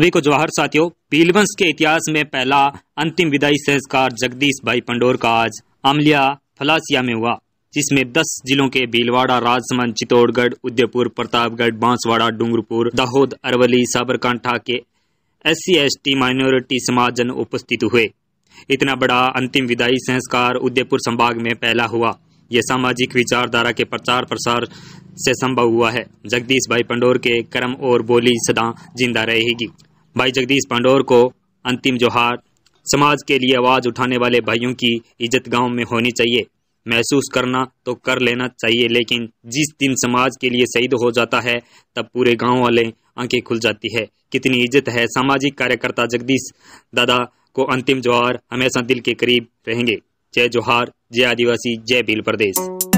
सभी को जवाहर साथियों पीलवंश के इतिहास में पहला अंतिम विदाई संस्कार जगदीश भाई पंडोर का आज अमलिया फलासिया में हुआ जिसमें 10 जिलों के भीलवाड़ा राजसमंद चित्तौड़गढ़ उदयपुर प्रतापगढ़ बांसवाड़ा डूंगरपुर दाहोद अरवली साबरकांठा के एस सी माइनॉरिटी समाज जन उपस्थित हुए इतना बड़ा अंतिम विदाई संस्कार उदयपुर संभाग में पहला हुआ यह सामाजिक विचारधारा के प्रचार प्रसार से संभव हुआ है जगदीश भाई पंडोर के कर्म और बोली सदा जिंदा रहेगी भाई जगदीश पांडोर को अंतिम जोहार समाज के लिए आवाज़ उठाने वाले भाइयों की इज्जत गांव में होनी चाहिए महसूस करना तो कर लेना चाहिए लेकिन जिस दिन समाज के लिए शहीद हो जाता है तब पूरे गांव वाले आंखें खुल जाती है कितनी इज्जत है सामाजिक कार्यकर्ता जगदीश दादा को अंतिम जोहार हमेशा दिल के करीब रहेंगे जय जोहार जय आदिवासी जय भील प्रदेश